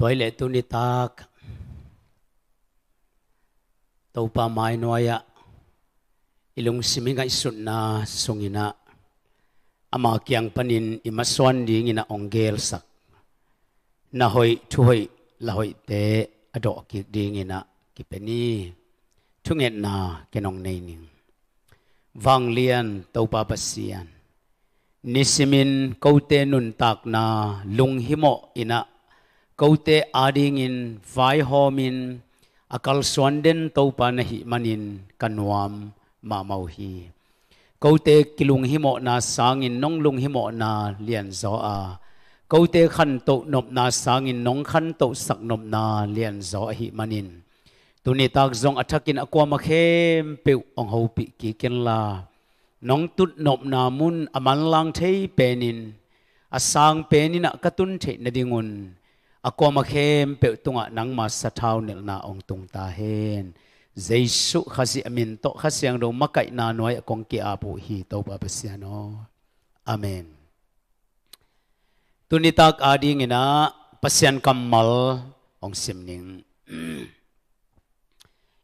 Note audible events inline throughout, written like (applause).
tôi lệ tu ni tak tàu pa mai noi ya ah. ilung simi ngai sun na sungina ama kyang panin imaswan ding ina ongel sak na hoi thu hoi la hoi te ado ki ding ina ki peni thunget na kenong nei ning wang lian tàu pa pasian nisimin kote nun tak na lung himo ina kote ading in vai hom in akal swanden topa na hi manin ma mamau hi kote kilung hi mo na sangin nonglung hi mo na lian zo a kote khan to nop na sangin nong khan to sak nop na lian zo hi manin tuni tak zong athakin akwa ma khem pe ong ho pi ki ken la nong tut nop na mun aman lang thei penin asang penin a katun thei na dingun akoma khem pe tunga nang ma sa thau sathau na ong tung ta hen jaisu khasi amin to khasiang do makai na noi kong ki apu hi to pa pasiano amen tunitak ading ina pasian kamal ong simning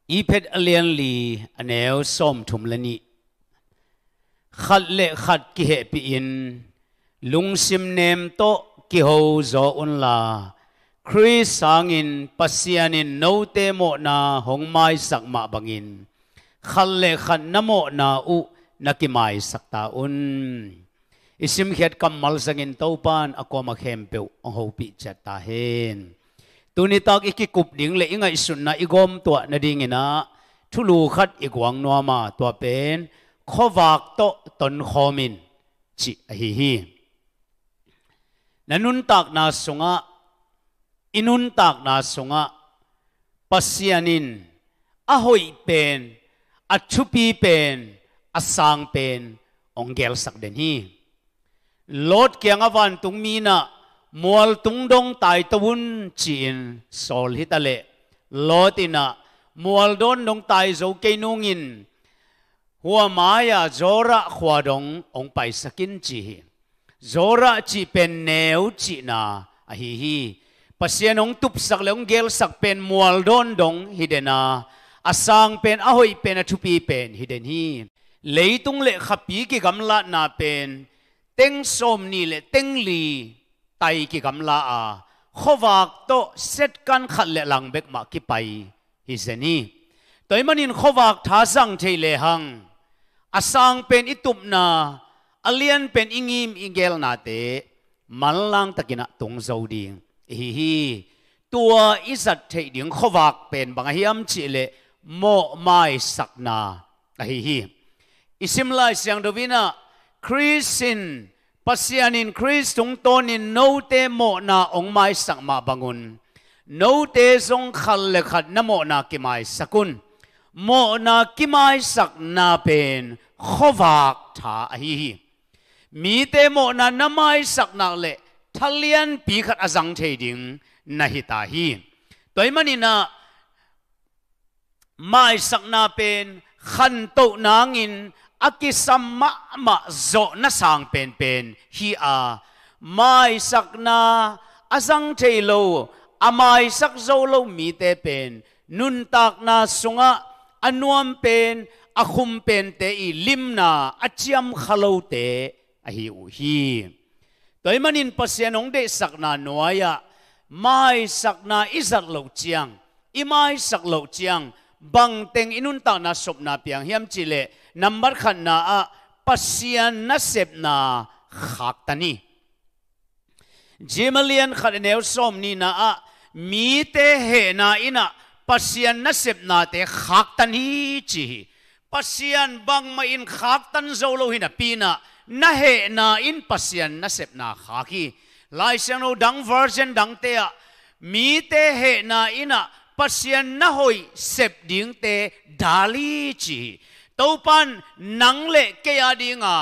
(clears throat) ipet alian li aneo som thum lani khat le khat ki he pi in lung sim nem to ki ho zo un la คริสางินปัสยานินโนเตโมนาหงไม้สักมาบังินขัลเลขันนโมนาอุนักิไม้สักตาอุนอิสิมเขียดกำมัลสังินเต้าปานอากมาเข้มเปวองหูปิจัตตาเฮนตุนิตากอิกิกุบดิงเลยิงไงสุนนะอิกอมตัวนดิงงนะทุลูขัดอิกวังนัวมาตัวเป็นขวากโตตนขอมินจิฮิฮินันุนตักนาสงะ inun tak na sunga pasianin ahoi pen achupi pen asang pen ongel sak den hi lot kyang avan tung mina mual tung dong tai tawun chin sol hi tale lotina mual don dong tai zo ke nungin hua maya zora khwa dong ong pai sakin chi zora chi pen neu chi na a hi hi pasianong tupsak leong gel sak pen mual don dong hidena asang pen ahoi pen athupi pen hiden hi leitung le khapi ki gamla na pen teng som ni le teng li tai ki gamla a khowak to set kan khat le lang bek ma ki pai hi zeni toy manin khowak tha sang thei le hang asang pen itup na alian pen ingim ingel na te malang takina tung zoding ฮีตัวอิสัตเทียงขวักเป็นบางเฮียมจิเลโมไม่สักนาฮีฮีอิสิมไลสังดวินาคริสตินปัศยานินคริสตุงตนินโนเตโมนาองไม่สักมาบังุนโนเตสงขัลเลขัดนโมนากิไม่สักุนโมนากิไม่สักนาเป็นขวักท่าฮีฮีมีเตโมนานไม่สักนาเลทะเลียนปีขัดอสังเทดิงนาฮิตาฮีตัวมันนี่นะไม่สักนาเป็นขันโตนางินอากิสมะมะโจนะสังเป็นเป็นฮีอาไม่สักนาอสังเทโลอาไม่สักโจโลมีเตเป็นนุนตากนาสุงะอนุมเป็นอาคุมเป็นเตอีลิมนาอาเจียมขลาวเตอหิอุฮี tới mà nín pasien ông đệ sắc na nuaya mai sắc na isat lâu chiang i mai sắc lâu chiang bằng teng inun ta na sop na piang hiam chi le number khan na a pasien na sep na khak tani jimalian khan neu som ni na a mi te he na ina pasien na sep na te khak tani chi pasien bang ma in khak tan zo lo hina pina na he na in pasian na sep na kha ki lai siang no dang version dang te a mi te he na ina pasian na hoi sep ding te dali chi topan nang le ke a dinga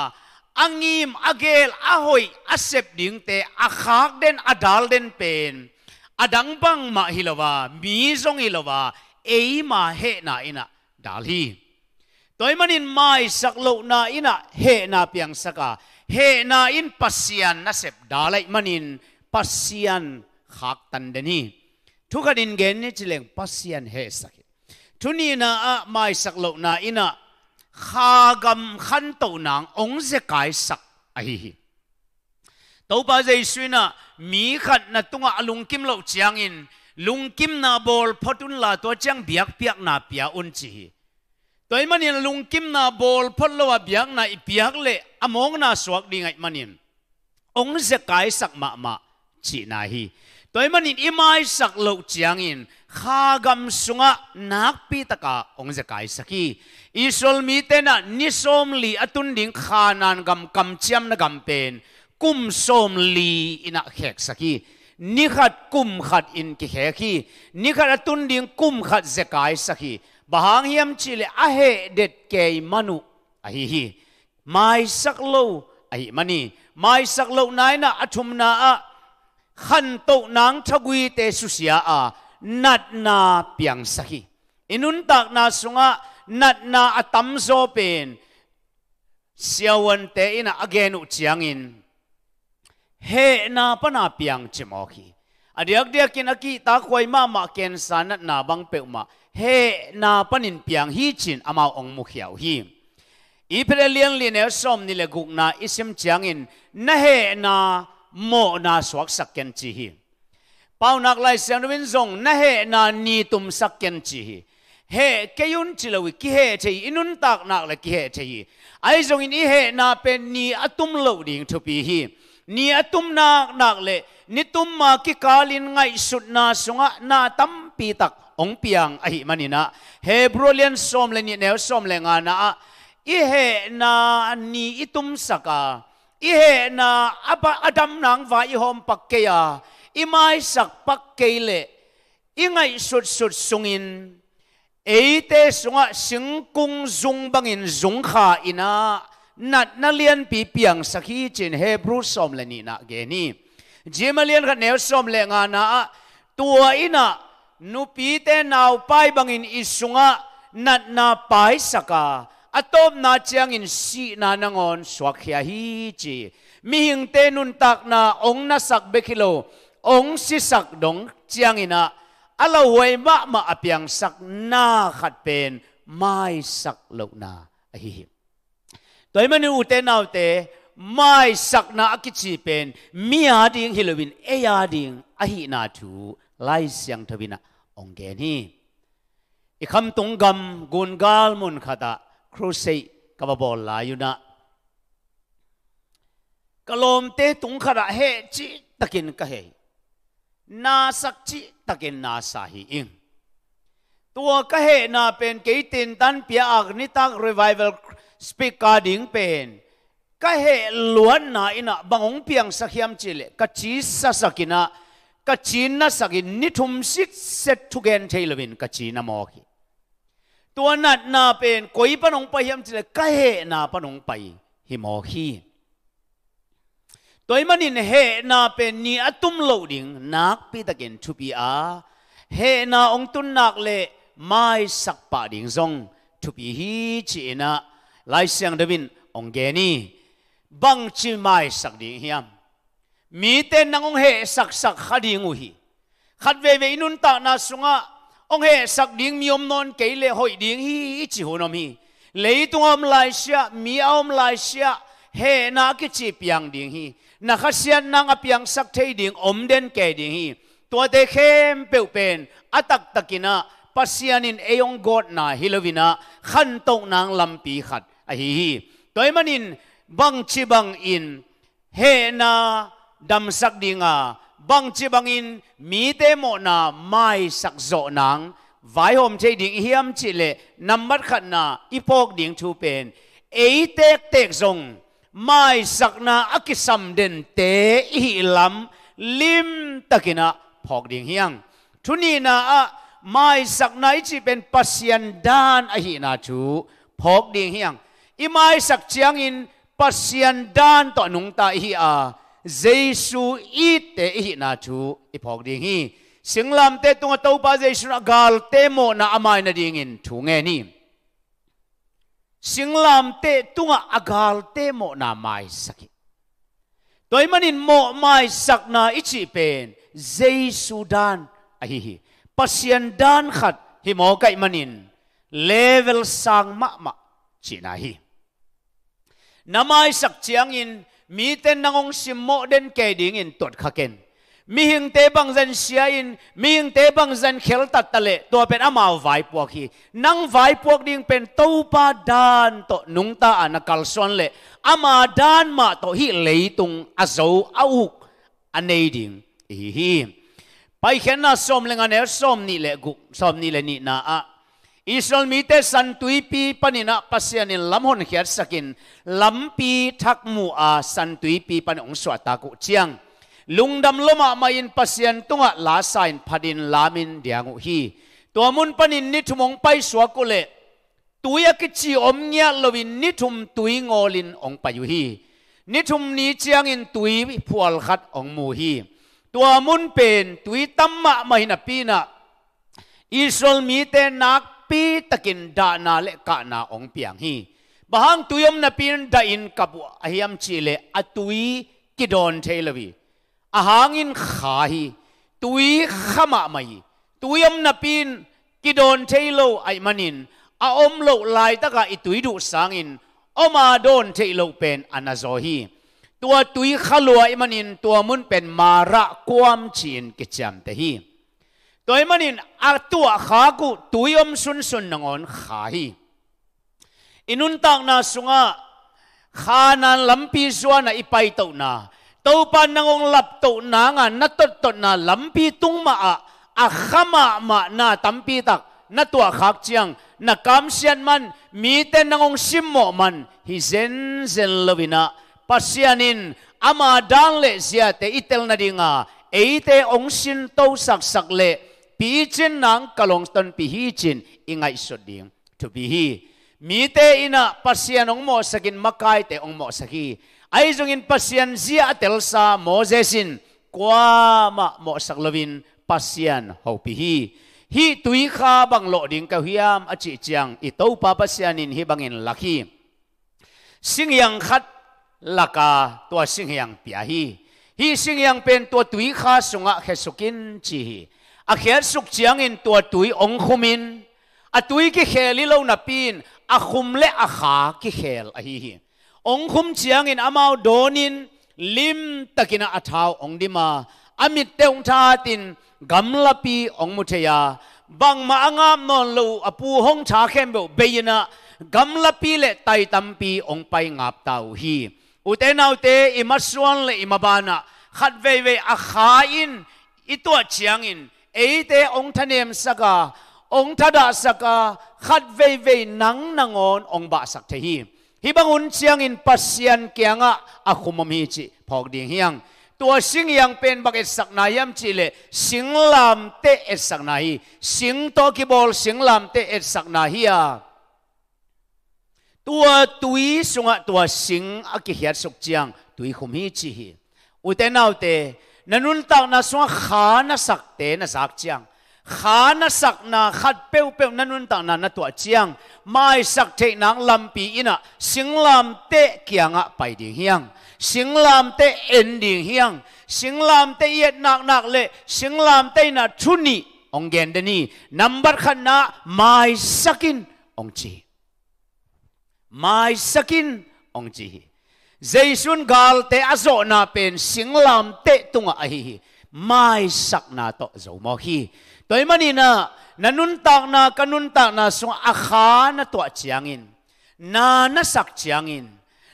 angim agel ahoi asep ding te akhak den adal den pen adang bang ma hilowa mi zong hilowa ei ma he na ina dali toy manin mai sak lo na ina he na piang saka he na in pasian na sep dalai manin pasian khak tan deni thukan in gen ni chileng pasian he saki thuni na a mai sak lo na ina kha gam khan to nang ong se kai sak a hi hi tàu ba dây suy na mi khát na tung a lung kim lo chiang in lung kim na bol photun la to chiang biak biak na pia un chi ตัวมันยังลุงกิมนาบอลพัลลวะเบียงนาอีเบียงเละอมองนาสวกดีไงมันยันองค์จะกายสักมามาจีนาฮีตัวมันยันอิมายสักโลกจียงอินข้ากำสุงะนักปีตะกาองค์จะกายสักีอิสลมีเตนะนิสอมลีอตุนดิงข้านานกำกำเจียมนักกำเป็นกุมสมลีอินะแขกสักีนิขัดกุมขัดอินกิเฮกีนิขัดอตุนดิงกุมขัดจะกายสักี bahang hiam chile ahe det ke manu ahi hi mai sak lo ahi mani mai sak lo nai na athum na a khan to nang thagui te su sia a nat na piang sahi inun tak na sunga nat na atam zo pen siawan te ina again u chiangin he na pana piang chimoki adiak diakin aki ta khoi ma ma ken sanat na bang pe ma he na panin piang hi chin ama ong mu hiao hi i pele liang li ne som ni le guk na isim chiang in na he na mo na swak sak ken chi hi pau nak lai sian win zong na he na ni tum sak ken chi hi he keyun chilawi ki he che inun tak nak le ki he che ai zong in i he na pe ni atum lo ding thu hi ni atum nak nak le ni tum ma ki kalin ngai sut na sunga na tam pi tak ong piang ahi manina hebrewian som le ni ne som le nga na i he na ni itum saka i he na aba adam nang va i hom pakkeya i mai sak pakkele i ngai sut sut sungin eite sunga singkung zung bangin zung kha ina nat na lian pi piang sakhi chin hebrew som le ni na ge ni jimalian ka ne som le nga na tua ina nupi te nau pai bangin isunga nat na pai saka atom na chiang in si na nangon swakhya hi chi mi hing te nun tak na ong na sak bekilo ong si sak dong chiang ina alo wei ma ma apiang sak na khat pen mai sak lo na hi hi toy manu ute nau te mai sak na akichi pen mi ading hilowin e ading ahi na thu lai siang thabina องเกนี่อีคำตุงกำกุนกาลมุนขตาครูสิกับบอลลายุนะกลมเตตุงขัดะเฮจิตะกินกะเฮ นาสักจิตะกินนาสาหิอิงตัวกะเฮนาเป็นเกตินตันเปียอักนิตักรีไวเวลสปิกาดิงเป็นกะเฮล้วนนาอินะบังองเพียงสักยามจิเลกะจีสักกินะ ka chin na sakin ni thum sit set thu gen thailovin ka chin na mo hi tua nat na pen koi panong pa hiam chile ka he na panong pai hi mo hi toy manin he na pen ni atum lo ding nak pi takin thu pi a he na ong tun nak le mai sak pa ding zong thu pi hi chi na lai siang davin ong ge ni bang chi mai sak ding hiam mi ten nang ong he sak sak khadi ngu hi khat ve ve inun ta na sunga ong he sak ding mi om non ke le hoi ding hi chi honom hi lấy tung om lai sia mi om lai sia he na ki chi piang ding hi na kha sian nang a piang sak thei ding om den ke ding hi tua de khem peu pen atak takina pasianin eyong god na hilovina khan tong nang lampi khat a hi hi manin, bang chi bang in he na đâm sắc đi ngà băng chi băng in mi tế mộ na mai sắc dọ nắng vài hôm chơi điện hiếm chỉ lệ nằm mắt khẩn na ipok điện chu pen ấy tết tết dùng mai sắc na akisam den tế hi lắm lim na phok điện hiang chú ni na à mai sắc na chỉ เป็น pasian dan a hi na chú phok điện hiang imai sắc chiang in pasian dan to nung ta hi à Giêsu ít tế hi na chu, ít phọc hi sinh làm tế tung tau ba Giêsu na gal tế mộ na amai na đi in chú nghe ni sinh làm tế tung a gal tế mộ na mai sakit tôi manin mo mai sak na ichi pen Giêsu dan a hi pasien dan khat hi mô cái manin level sang ma ma chi na hi namai sak chiang in mi ten nangong sim mo den ke ding in tot khaken mi hing te bang zan sia in mi hing te bang zan khel tat tale to pen ama vai po hi nang vai po ding pen to pa dan to nung ta ana à kal son le ama dan ma to hi leitung azo au anei ding hi hi pai khen na som lenga ne som ni le gu som ni le ni na a อิสราเอลมีแต่สันตุยปีปนินาพัศยานิลำหนเขียสกินลำปีทักมูอาสันตุยปีปนองสวตากุเชียงลุงดำลมะมาอินพัศยานตุงะลาสายนพัดินลามินเดียงุฮีตัวมุนปนินนิทุมองไปสวกุเลตุยกิจิอมเงียลวินนิทุมตุยงอลินองปายุฮีนิทุมนี้เชียงอินตุยพวลขัดองมูฮีตัวมุนเป็นตุยตัมมะมานับปีนะอิสราเอลมีแต่นัก pi takin da na le ka na ong piang hi bahang tuyom na pin da in kapu ahiam chile atui kidon thelawi ahangin khahi tui khama mai tuyom na pin kidon thelo ai manin a om lo lai taka itui du sangin oma don thelo pen anazohi tua tui khalwa imanin tua mun pen mara kwam chin kicham te hi ตัวมันนี่อาตัวขากูตุยอมสุนสุนนงอนขาฮีอินุนตักนาสุงะขานันลำปีสวนะอีไปตัวนาตัวปานนงองลับตัวนางานัตตตนาลำปีตุงมาอะอาขมามานาตัมปีตักนัตัวขักเจียงนักกำเสียนมันมีแต่นงองซิมโมมันฮิเซนเซนลวินาปัสยานินอามาดังเลเสียแต่อิตลนาดิงาเอเตองสินโตสักสักเล่ pi chin nang kalong ton pi hi chin ingai so ding to pi hi mi te ina pasian ong mo sakin makai te ong mo saki ai jung in pasian zia tel sa mosesin kwa ma mo saklovin pasian ho pi hi hi tui kha bang lo ding ka hiam achi chiang i to pa pasian in hi bangin laki sing yang khat laka to sing yang pia hi hi sing yang pen tua tui kha sunga khesukin chi hi a khéo suk chiang in tua tui ong khumin a tui ki kheli lo na pin a khum le a kha ki khel a hi hi ong khum chiang in amao donin lim takina athau ong dima amit teung tha tin gamla pi ong mutheya bang ma angam non lo apu hong cha khem bo beina gamla pi le tai tam pi ong pai ngap tau hi ute nau te imaswan le imabana khat ve ve a kha in itua chiang in ate ong thanem saka ong à, thada saka à, khat ve ve nang nangon ong ba sak the hi hi bang un chiang in pasian kianga a à, khumam hi chi phok ding hiang tua sing yang pen bak et sak na yam chi le sing lam te et sak na hi sing to ki bol sing lam te et sak na hi a tua tui sunga tua sing a ki hiat sok chiang tui khum hi chi hi uten te นันุนตักนาสวงขานาสักเตนาสักเจียงขานาสักนาขัดเปี้ยวเปี้ยวนันุนตักนานาตัวเจียงไม่สักเทนังลำปีอินะสิงลำเตะเกียงอะไปดิ่งเฮียงสิงลำเตะเอ็นดิ่งเฮียงสิงลำเตะเย็ดหนักหนักเลยสิงลำเตะนาชุนีองเกนเดนีนัมบัร์ขันนาไม่สักินองจีไม่สักินองจี Jaisun gal te azo na pen singlam te tunga ahi mai sak na to zo mo hi toy mani na nanun tak na kanun tak na su akha na to chiangin na na sak chiangin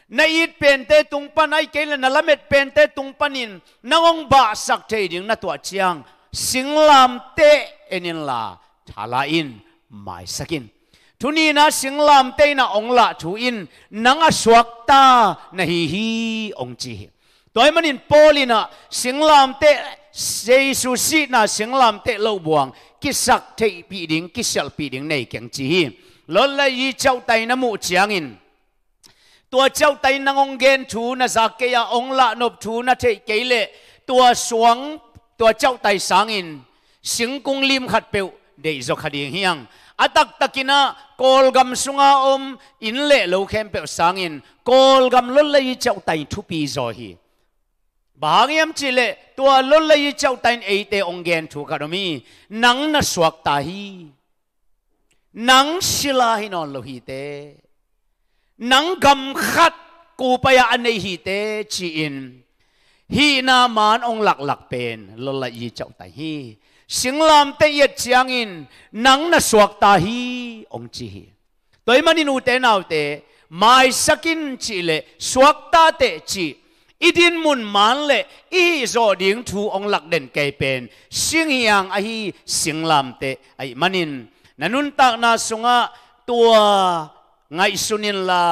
na it pen te tung pan ai kele na lamet pen te tung panin na ong ba sak te ding na to chiang singlam te enin la thala in mai sakin ทุนีนะสิงลามเตนะองละทูอินนังอสวกตานะฮีฮีองจีตัวมันอินโปลินะสิงลามเตเยซูสีนะสิงลามเตเลวบวงกิสักเทปีดิงกิเซลปีดิงในเกียงจีลดละยีเจ้าไตนะมูจียงอินตัวเจ้าไตนังองเกนทูนะสักเกียองละนบทูนะเทเกเลตัวสวงตัวเจ้าไตสังอินสิงกุงลิมขัดเปียวเดยจกขดีเฮียง atak takina kolgam sunga om in le lo khem pe sangin kolgam lol le chau tai thu pi zo hi bahangyam chile tua lol le chau tai ei te ongen thu kadomi nang na suak ta hi nang sila hi non lo hi te nang gam khat ku pa ya anei hi te chi in hi na man ong lak lak pen lol le chau tai hi singlam te ye in nang na suak ta hi ong chi hi toy mani u te nau te mai sakin chi le suak ta te chi idin mun man le i zo ding thu ong lak den kai pen sing yang a hi lam te ai manin nanun tak na sunga tua ngai sunin la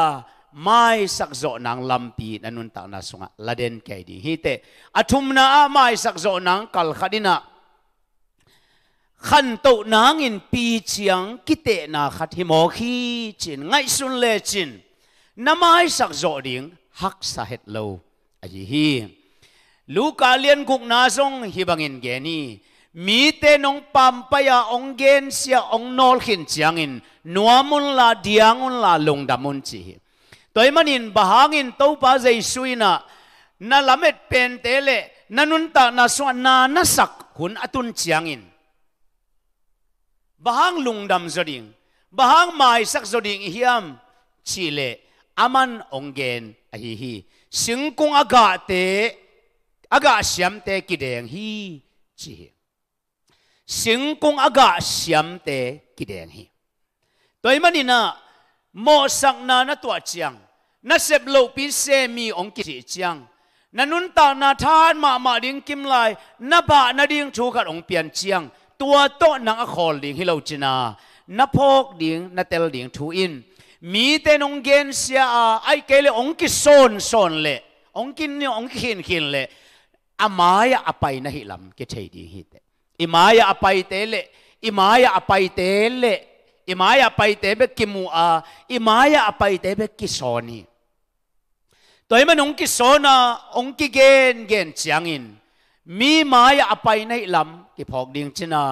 mai sak zo nang lampi nanun tak na sunga laden kai di hi te athum na mai sak zo nang kal khadina khăn tụ ná nghìn pi chiang kí tệ na khát hi mô khi chín ngay xuân lê chín năm ai sắc rõ điện hắc sa hết lâu ai hi lu cả liên cục ná sông hi bằng in ghé ni mi te nong pam pa ya ong gen sia ong nol khin chiang in nuamun la diangun la lung mun chi hi toy hang in to pa zai suina na lamet pen tele nanun ta na so na na sak hun atun chiang in bahang lungdam zoding bahang mai sak zoding hiam chile aman ongen ahi hi singkung aga te aga siam te kideng hi chi singkung aga siam te kideng hi toy manina mo sak na na tua chiang na sep lo pi se mi ong ki chiang na nun ta na than ma ma ding kim lai na ba na ding thu khat ong pian chiang ตัวโตนังอคอลดิ่งฮิโลจินานับพกดิงนัเตลดิงทูอิน มีแต่นงเกนเสียไอเกลองกิโซนโซนเลองกินเนี่ยองกินกินเลอามายาอภัยนะฮิลัมเกเชดีฮิตอิมายาอภัยเตเลอิมายาอภัยเตเลอิมายาอภัยเตเบกิมูอาอิมายาอภัยเตเบกิโซนีตัวมันองกิโซนาองกิเกนเกนเสียงอิน มีมายาอภัยนะฮิลัมกิพอกดิ่งชนะ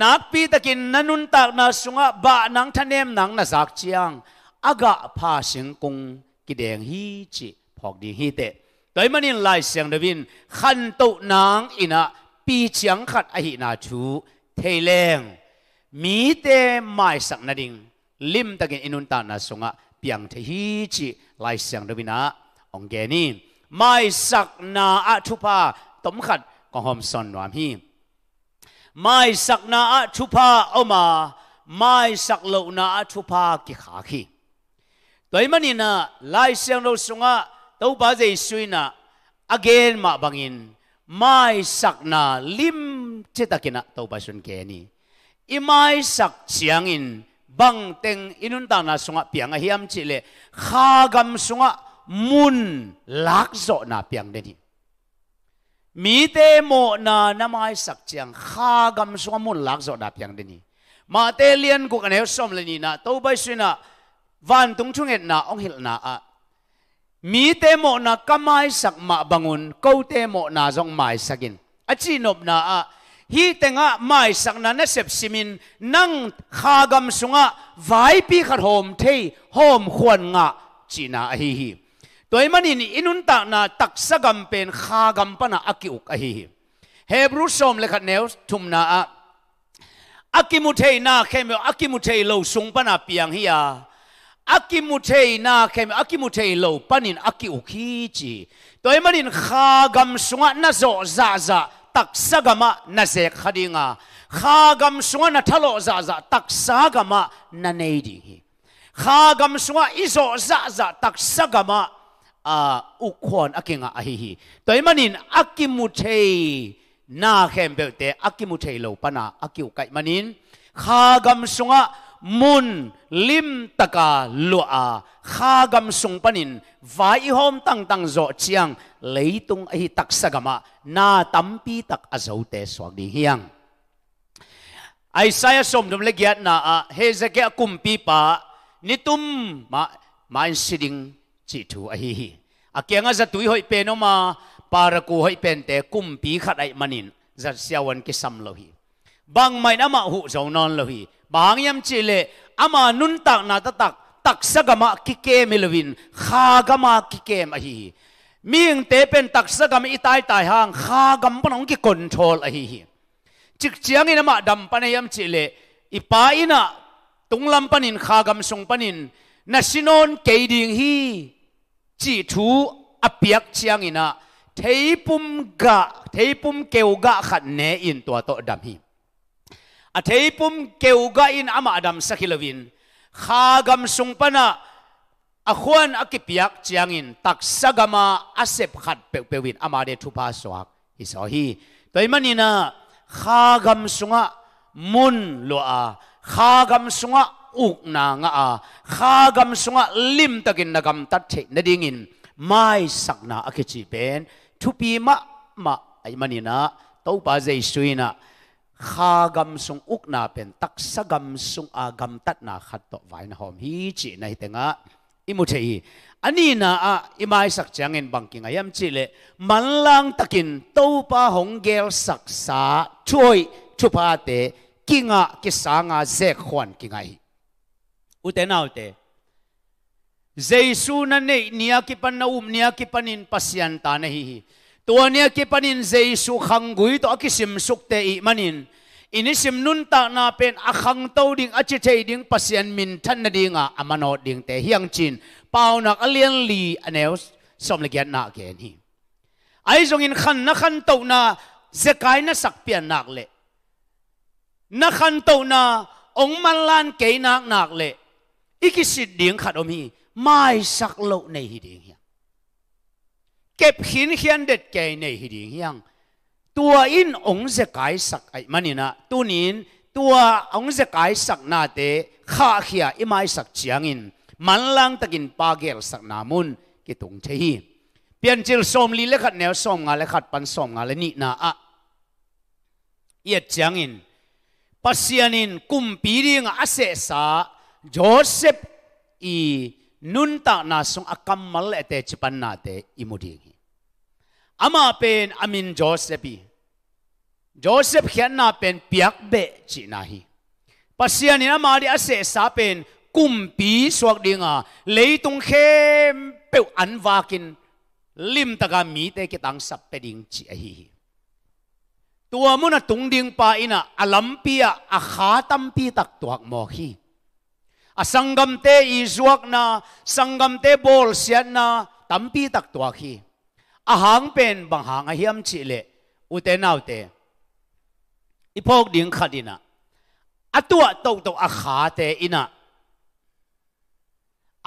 นักปีตะกินนันุนตักนาสุงะบะนังทะเนมนังนาสักเชียงอากะพาสิงกุงกิเดงฮีจิพอกดิ่งฮีเตะโดยมันนินลายเสียงเดวินขันตุนางอินะปีเชียงขัดอหินาชูเทเลงมีเตไม่สักนาดิงลิมตะกินอินุนตานาสุงะเียงเทฮีจิลายเสียงเดวินะองเกนีไม่สักนาอาทุพา ตมขัดก็หอมสอนหนวมฮีไม่สักนาชุพาเอามาไม่สักโลนาชุพากิขาขีตัวมันนี่นะลายเสียงเราสงะตัวบาใจสุยนะ again มาบังอินไม่สักนาลิมเจตกินะตัวบาสุนเกนีอีไม่สักเสียงอินบังเต็งอินุนตานาสงะเปียงอาเฮียมจิเลขากำสงะมุนลักโซนาเปียงเดนี่ mi te mo na na mai sak chiang kha gam so mun lak zo dap yang deni ma te lien gu kan som le ni na to bai su na van tung chung et na ong hil na a mi te mo na kamai sak ma bangun ko te mo na zong mai sakin a chi nop na a hi nga mai sak na na sep simin nang kha gam sunga vai pi khat hom thei hom khwan nga china hi hi ตัวมันนี่อินุนตานาตักสกัมเป็นขากัมปนาอักิอุกอหิเฮบรูสอมเลขัดเนวทุมนาอักิมุเทนาเข้มอักิมุเทโลสุงปนาเปียงฮิยาอักิมุเทนาเข้มอักิมุเทโลปนินอักิอุกีจีตัวมันนี่ขากัมสุงะนาโซซาซาตักสกัมะนาเซคดิงาขากัมสุงะนาทะโลซาซาตักสากามะนาเนดิงฮีขากัมสุงะอิโซซาซาตักสกามะ a ukhon akinga a hi hi toimanin akimu thei na khem belte akimu thei lo pana akiu kai manin khagam gam sunga mun lim taka lua khagam sung panin vai hom tang tang zo chiang leitung hi tak sagama na tampi tak azote swag di hiang Isaiah som dum legiat na a hezekia kumpi pa nitum ma ma siding chỉ thu ai hi à kia ngay giờ tuổi hội bên mà para cô hội bên thế cung bí khát ai manin giờ siawan cái sam lo hi bang mai nama hu zau non lo hi bang yam chỉ lệ ama nun tak na ta tak tak sa gama kike milovin kha gama kike ma hi miếng tế bên tắc sắc gam itai tai hang kha gam panong ki control ahi hi chik chiang ina ma dam panayam chi le ipa ina tung tunglam panin kha gam sung panin na nasinon keding hi chỉ chú a biếc chiang ina thấy bum gạ thấy bum kêu gạ khăn nè in tua to đam hi a thấy bum kêu gạ in ama đam sakilavin kha gam sung pana a khuan a kipiak chiang in tak sagama a sep khat pe pe win ama de thu pa swak hi so hi toy manina kha gam sunga mun lo a kha gam sunga อุกนาง่าข้ากำสงะลิมตะกินนักำตัดเทนดิ่งินไม่สักนาอคิจิเป็นทุปีมะมะไอมันนี่นะตัวปาเจสุยนะข้ากำสงอุกนาเป็นตักสกำสงอากำตัดนาขัดต่อไว้นะหอมฮีจีในแต่งะอิมุเทีอันนี้นะอ่ะอิมาสักจังเงินบังกิงอายมจิเลมันลังตะกินตัวปาหงเกลสักษาช่วยชุพาเตกิงะกิสางาเซกขวัญกิงไง utenaute Jesu na ne nia ki pan na um nia ki pasyan ta na hi tua nia ki panin Jesu khangui to ki sim suk te i ini sim nun ta na pen a tau ding a chi ding pasyan min than na a amano ding te hiang chin pau na alian li aneus som le na gen hi ai zong in khan na khan tau na zekai na sakpian pian nak na khan tau na ong man lan ke nak nak le ikisit ding khat om hi mai sak lo nei hi ding hiang kep hin hian det ke nei hi ding hiang tua in ong ze kai sak ai manina tunin tua ong ze kai sak na te kha khia i mai sak chiang in manlang takin pagel sak namun ki tung che hi pian chil som li le khat ne som nga le khat pan som nga le ni na a yet chiang in pasianin kumpiring ase sa Joseph i nun ta na sung akamal ete chipan na te imudingi. Ama pen amin Joseph i. Joseph khian na pen piak be chi na hi. Pasian ina ma di ase sa pen kumpi suak dinga leitung khem peu anwakin lim taga mi te kitang sap peding chi hi hi. Tua muna tungding pa ina alampia akhatam pi tak tuak mo hi a à, sangam te i zuak na sangam te bol sian na tampi tak tua khi a à, hang pen bang hang a à, hiam chi le u te nau te i phok ding khadina a tua to to a kha te ina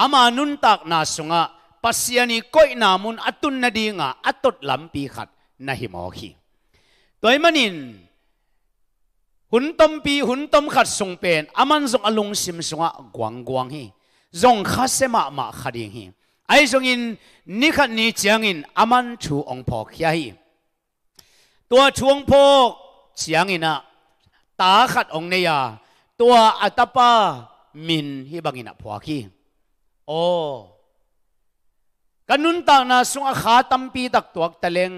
ama nun tak na sunga pasiani koi namun atun na dinga atot lampi khat na hi mo khi toimanin hun tom pi hun tom khat sung pen aman zong alung sim sunga guang guang hi zong kha sema ma khading hi ai zong in ni khat ni chiang in aman chu ong phok hi hi tua chuang phok chiang ina ta khat ong ne ya tua atapa min hi bangina phok hi o kanun ta na sunga kha tam pi tak tuak taleng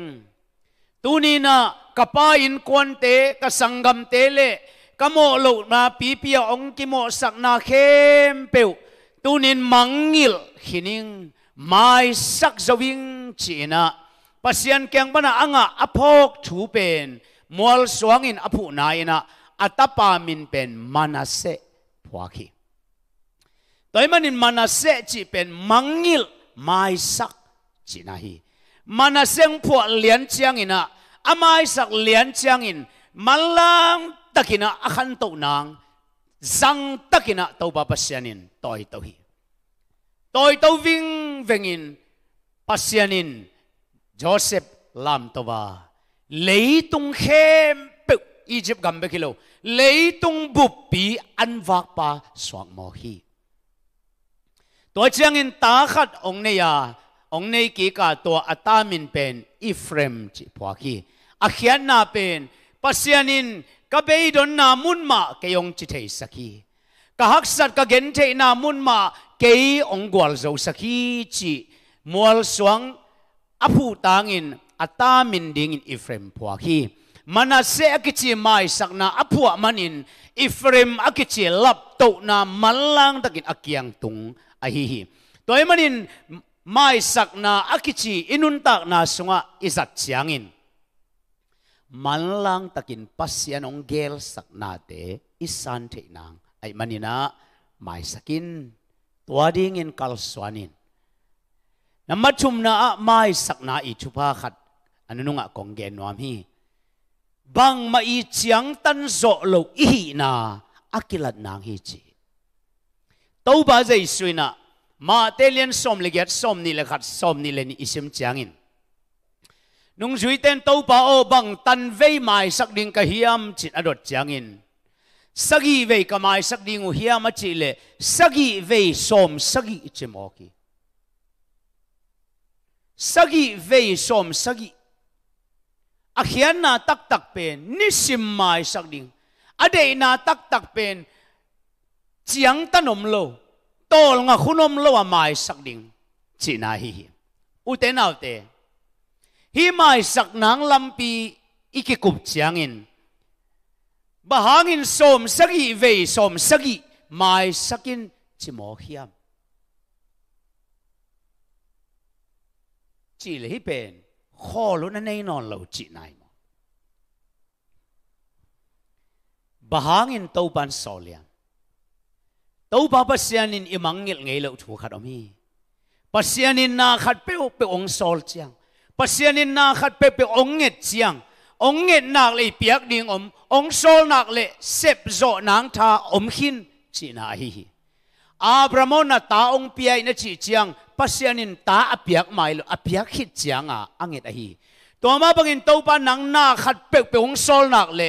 tu ni na kapa in kon te ka sangam te le ka mo lo na pi pi ong ki mo sak na khem peu tunin mangil hining mai sak zawing china pasian kyang bana anga aphok thu pen mual suang in aphu na ina atapa min pen manase phwaki toy manin manase chi pen mangil mai sak china hi manaseng phwa lian chiang ina amai sak lian changin malang takina akhan to nang zang takina to ba pasianin toy to hi toy to ving vengin pasianin joseph lam to ba tung khem pe egypt gam be kilo leitung bu pi an vak pa swang mo hi to changin ta khat ong ne ya ong nei ki ka to atamin pen ifrem chi phwa ki akhian na pen pasianin ka bei na mun ma ke yong chi thei saki ka hak ka gen thei na mun ma ke ong gwal zo saki chi mual suang apu tangin atamin ding in ifrem phwa hi manase akichi mai sakna apua manin ifrem akichi lap to na malang takin akiang tung ahi hi toy manin mai sakna akichi inun tak na sunga izat chiangin lang takin pasyan ong gel sak nate isan te nang ay manina mai sakin tuwading in kalswanin. Namachum na mai sak na ichupakat ano nga akong genuam hi. Bang maitsiyang tanso lo ihi na akilat nang hichi. Tau ba zay suina ma telian som ligat som nilakat som nilen isim tiyangin nung zui ten to pa o bang tan ve mai sak ding ka hiam chit adot in sagi ve ka mai sak ding u hiam a chi le sagi ve som sagi chimo ki sagi ve som sagi a khian na tak tak pen ni sim mai sak ding ade na tak tak pen chiang tanom lo tol nga khunom lo a mai sak ding chi na hi u te nau te hi mai sak nang lampi iki kup chiangin in som sagi ve som sagi mai sakin chimo hiam chỉ là hi bên khó luôn anh ấy non lâu chị này mà in tàu ban sò liền tàu ba bác sĩ anh imang nghịch nghề lâu thu khát omi, hi bác na khát bêu bêu ông sò chăng pasianin na khat pe pe onget chiang onget nak le piak ding om ong sol nak le sep zo nang tha om hin chi na hi hi abramon na ta ong piai na chi chiang pasianin ta apiak mai lo apiak hit chiang a anget a hi toma bangin topa nang na khat pe pe ong sol nak le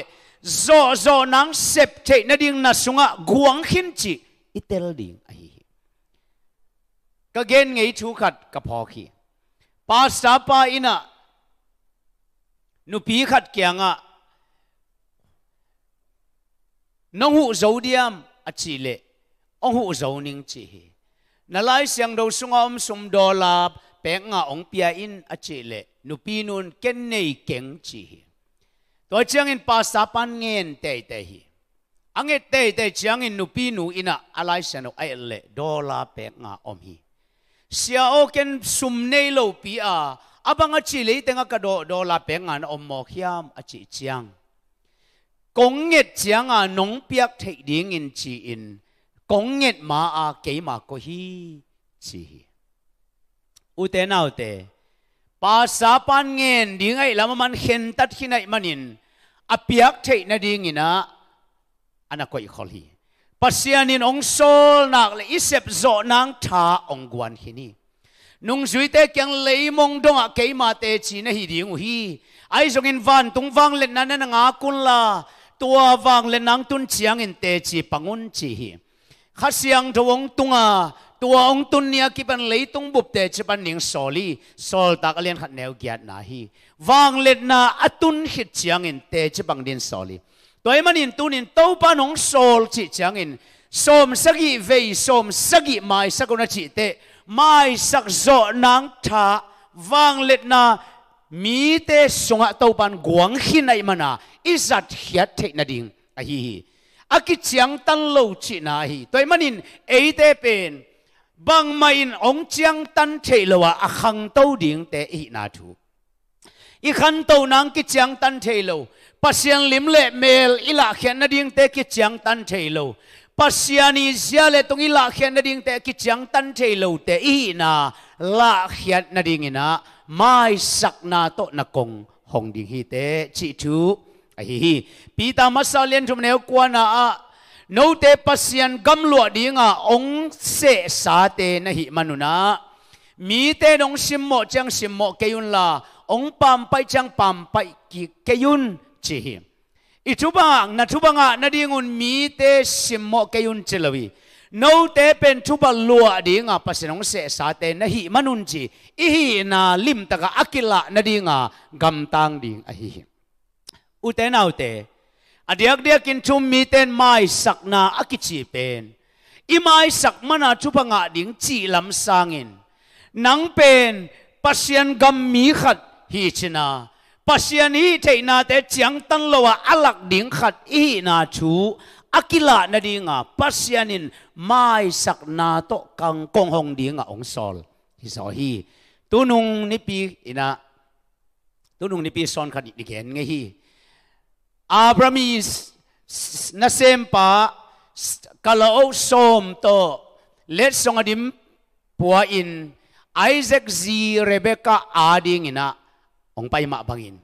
zo zo nang sep te na ding na sunga guang hin chi itel ding a hi hi ka gen ngei thu khat ka pho khi pa sa pa ina nupi pi khat kyanga nong hu zo diam a chi le ong hu zau ning chi hi na lai siang do sung om sum do la pe nga ong pia in a chi le nu pi nun ken nei keng chi hi to chiang in pa sa pan ngen te te hi ange te te chiang in nu pi nu ina alai sian ai le do la pe nga om hi sia o ken sum nei lo pi a abanga chi le tenga ka do do la peng an om mo khiam a chi chiang kong nget chiang a nong piak thei ding in chi in kong nget ma a ke ma ko hi chi u te nau te pa sa pan ngen ding ai lama man khen tat hi manin a piak thei na ding ina ana koi khol hi pasianin ong sol nak le isep zo nang tha ong guan hini nung zui te kyang leimong donga keima te chi na hi ding hi ai zong in van tung wang le nan na nga kun la tua wang le nang tun chiang in te chi pangun chi hi kha siang do ong tunga tua ong tun nia ki pan lei tung bup te chi pan ning soli sol tak alian khat neu giat na hi wang le na atun hit chiang in te chi bang din soli tôi nhìn toy nhìn tunin topa nong sol chi changin som sagi ve som sagi mai sakona chi te mai sak zo nắng tha vang let na mi te tàu topan guang hi nai mana izat hiat thei na ding a à hi hi aki à chiang tan lâu chi na hi toy manin ei te pen bang mai in ong chiang tan thei lo a à khang tàu ding te hi na thu ý khan tàu nang ki chẳng tan thei lâu pasian limle le mel ila khian na ding te ki chiang tan thei lo pasiani zia le tung ila khian na ding te ki chiang tan thei lo te i na la khian na ding ina mai sak na to na kong hong ding hi te chi thu a hi hi pi ta ma sa len thum ne kwa na a no te pasian gam lo ding a ong se sa te na hi manuna mi te nong sim mo chang sim mo ke la ong pam pai chang pam pai ki keun chi hi i thu ba na chu ba nga na ding un mi te sim mo ke un chi lawi no te pen chu ba lo di nga pa nong se sa te na hi manun chi i hi na lim ta ga akila na di nga gam tang ding a hi u te nau te adiak à diak kin chu mi ten mai sak na akichi pen i mai sak mana chu ba nga ding chi lam sangin nang pen pasien gam mi khat hi china ปัสยานีเทนาเต่เจียงตันโลวะอัลักดิ่งขัดอีนาชูอากิละนาดิ่งอ่ะปัสยานินไม่สักนาโตกังกงหงดิ่งอ่ะองซอลฮิสอฮีตุนุงนิปีอินะตุนุงนิปีซอนขัดอีกเห็นไงฮีอาบรามีนาเซมปากาลโอโสมโตเลสงอดิมปัวอินไอแซกซีเรเบกาอาดิ่งอินะองไปมาบังอิน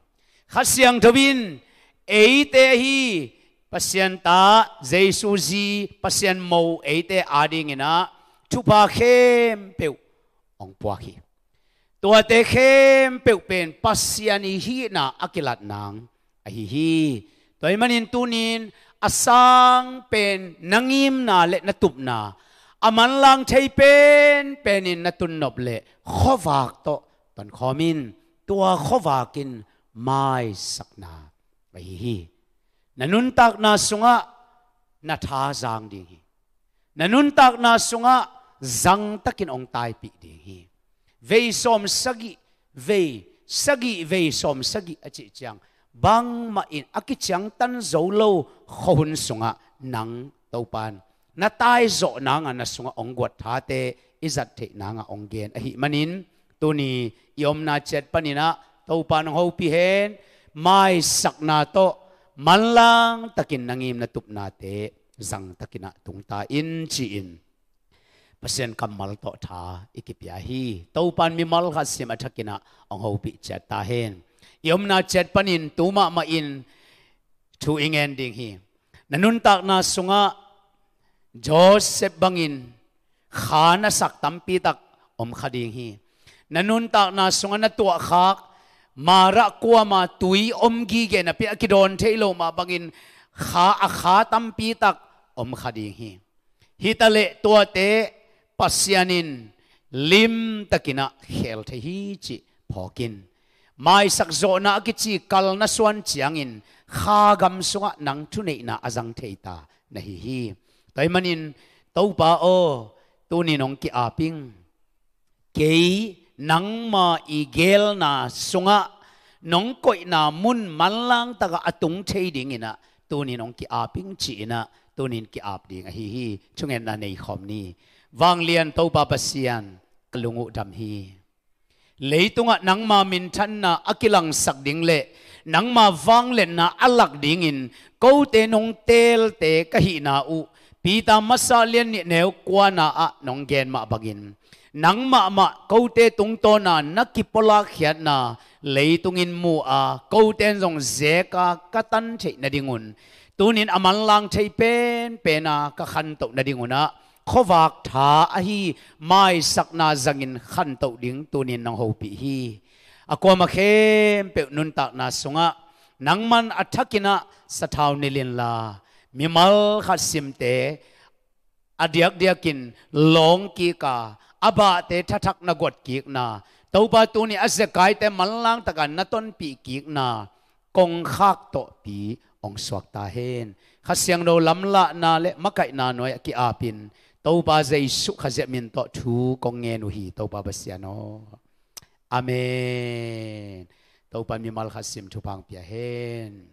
ขัดเสียงทวินเอเตฮีปัสยันตาเจสุจีปัสยันโมเอเตอาดิงินะชุปาเข้มเปิยวองปวาฮีตัวเตเข้มเปิยวเป็นปัสยันฮีนะอักิลัดนางอฮีฮีตัวมันอินตุนินอาสังเป็นนังอิมนาเละนตุบนาอามันลังใช้เป็นเป็นนตุนนบเละขวากโตตอนขอมินตัวขวากินไม่สักนาไปฮีนันุนตักนาสุงะนาท้าจางดีฮีนันุนตักนาสุงะจังตักินองตายปีดีฮีเวสอมสักิเวสักิเวสอมสักิอจิจังบังมาอินอกิจังตันโจโลขหุนสุงะนังเตาปานนาตายโจนางะนาสุงะองกวดท้าเตอิจัดเทนางะองเกนอหิมันินตัวนี้ iom na chet panina tau panong hopi hen may sakna to manlang takin nangim na tup nate zang takina tungtain chiin pasien kamal to tha ikipya hi tau pan mi mal khasim athakina ang hopi chet ta hen iom na chet panin tuma ma in to ing ending hi nanuntak na sunga Joseph bangin khana sak tampi tak om khading hi nanun tak na sunga na tua khak mara kwa ma tui om gi ge na pe akidon thailo ma bangin kha a kha tam pi tak om khadi hi hitale tua te pasianin lim takina khel the hi chi phokin mai sak zo na ki chi kal na suan chiangin kha gam sunga nang thu nei na azang theita na hi hi toy manin topa o tu ni nong ki aping kei nang ma igel na sunga nong koi na mun manlang taga atung chei ding ina tunin nong ki aping chi ina tunin ki ap ding hi hi chungen na nei khom ni wang lian to pa pasian kalungu dam hi leitunga nangma min na akilang sakding le ma wang le na alak in ko te nong tel te kahi na u pita masalian ni neu kwa na a nong gen ma bagin nắng mạ mạ câu te tung to na nắc kí bó la na lấy tung in mu a à, câu tên dòng dễ ca cá tân chạy na đi ngôn tu nín amal à lang chạy pen pen na à, cá khăn tậu na đi ngôn á khó vạc thả à hi mai sắc na rằng in khăn tậu điếng tu nín nang hậu bị hi à qua ma khem bẹo nun tạc na sung á nắng man atakina sa thao nê la mi mal khát sim tế adiak diakin long ki ka aba te thatak na got kik na toba tu ni ase kai te malang taka na ton pi kik na kong khak to pi ong swak ta hen kha siang lo lam la na le makai na noi ki apin toba zai su kha ze min to thu kong nge nu hi toba no amen toba mi mal khasim thu pang pia hen